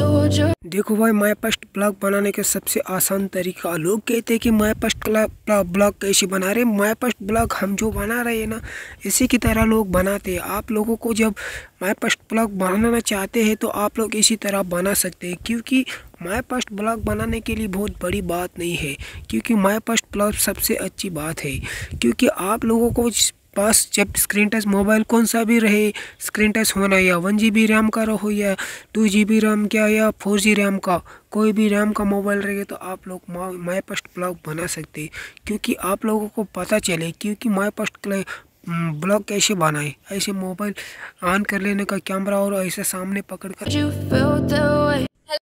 देखो भाई my first blog बनाने का सबसे आसान तरीका लोग कहते हैं कि माई फर्स्ट ब्लॉग कैसे बना रहे माई फर्स्ट ब्लॉग हम जो बना रहे हैं ना इसी की तरह लोग बनाते हैं आप लोगों को जब माई फर्स्ट ब्लॉग बनाना चाहते हैं तो आप लोग इसी तरह बना सकते हैं क्योंकि माई फर्स्ट ब्लॉग बनाने के लिए बहुत बड़ी बात नहीं है क्योंकि माई फर्स्ट ब्लॉग सबसे अच्छी बात है क्योंकि आप लोगों को पास जब स्क्रीन टच मोबाइल कौन सा भी रहे स्क्रीन टच होना या वन जी रैम का रहो या टू जी रैम का या फोर जी रैम का कोई भी रैम का मोबाइल रहे तो आप लोग माई पस्ट ब्लॉग बना सकते क्योंकि आप लोगों को पता चले क्योंकि माई पस्ट ब्लॉग कैसे बनाए ऐसे मोबाइल ऑन कर लेने का कैमरा और ऐसे सामने पकड़ कर